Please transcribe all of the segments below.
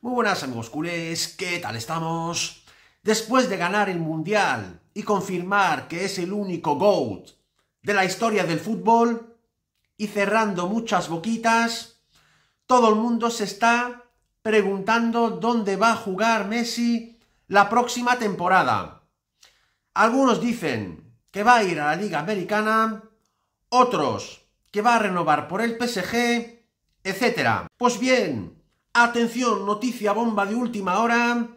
Muy buenas amigos culés, ¿qué tal estamos? Después de ganar el Mundial y confirmar que es el único GOAT de la historia del fútbol y cerrando muchas boquitas, todo el mundo se está preguntando dónde va a jugar Messi la próxima temporada. Algunos dicen que va a ir a la Liga Americana, otros que va a renovar por el PSG Etcétera. Pues bien, atención, noticia bomba de última hora.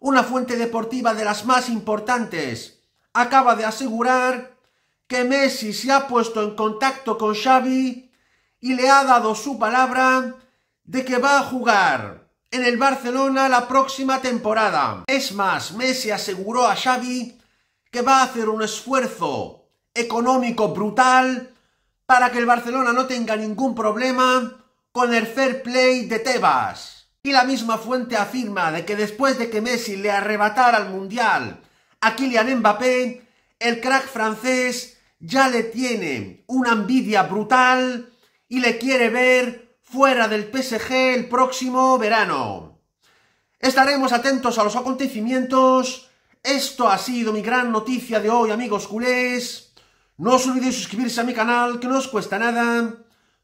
Una fuente deportiva de las más importantes acaba de asegurar que Messi se ha puesto en contacto con Xavi y le ha dado su palabra de que va a jugar en el Barcelona la próxima temporada. Es más, Messi aseguró a Xavi que va a hacer un esfuerzo económico brutal para que el Barcelona no tenga ningún problema con el fair play de Tebas. Y la misma fuente afirma de que después de que Messi le arrebatara al Mundial a Kylian Mbappé, el crack francés ya le tiene una envidia brutal y le quiere ver fuera del PSG el próximo verano. Estaremos atentos a los acontecimientos. Esto ha sido mi gran noticia de hoy, amigos culés. No os olvidéis suscribirse a mi canal, que no os cuesta nada